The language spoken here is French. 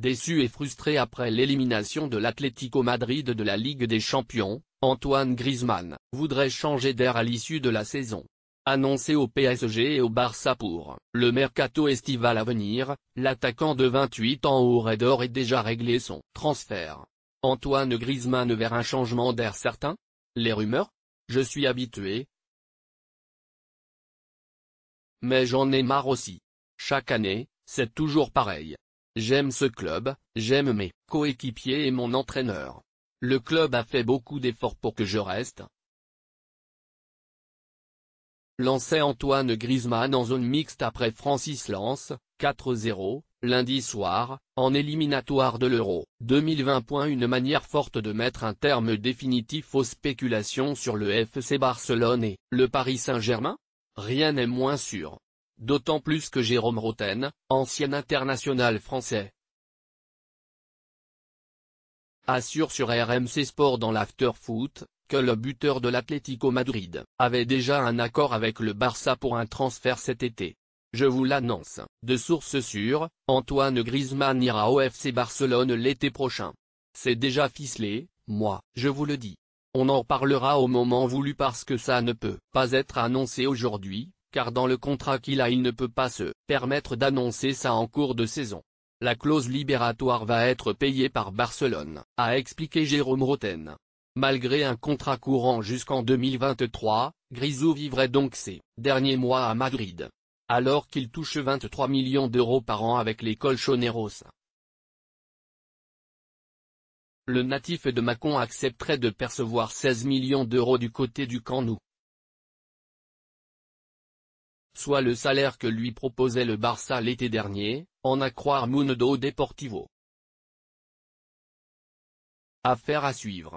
Déçu et frustré après l'élimination de l'Atlético Madrid de la Ligue des Champions, Antoine Griezmann voudrait changer d'air à l'issue de la saison. Annoncé au PSG et au Barça pour le mercato estival à venir, l'attaquant de 28 ans au Red est déjà réglé son transfert. Antoine Griezmann vers un changement d'air certain Les rumeurs Je suis habitué. Mais j'en ai marre aussi. Chaque année, c'est toujours pareil. J'aime ce club, j'aime mes coéquipiers et mon entraîneur. Le club a fait beaucoup d'efforts pour que je reste. Lancé Antoine Griezmann en zone mixte après Francis Lance, 4-0, lundi soir, en éliminatoire de l'Euro 2020. Une manière forte de mettre un terme définitif aux spéculations sur le FC Barcelone et le Paris Saint-Germain Rien n'est moins sûr d'autant plus que Jérôme Roten, ancien international français, assure sur RMC Sport dans l'after-foot, que le buteur de l'Atlético Madrid avait déjà un accord avec le Barça pour un transfert cet été. Je vous l'annonce, de source sûre, Antoine Griezmann ira au FC Barcelone l'été prochain. C'est déjà ficelé, moi, je vous le dis. On en parlera au moment voulu parce que ça ne peut pas être annoncé aujourd'hui, car dans le contrat qu'il a il ne peut pas se permettre d'annoncer ça en cours de saison. La clause libératoire va être payée par Barcelone, a expliqué Jérôme Roten. Malgré un contrat courant jusqu'en 2023, Grisou vivrait donc ses derniers mois à Madrid. Alors qu'il touche 23 millions d'euros par an avec l'école Colchoneros. Le natif de Macon accepterait de percevoir 16 millions d'euros du côté du Camp soit le salaire que lui proposait le Barça l'été dernier, en à Mundo Deportivo. Affaire à suivre.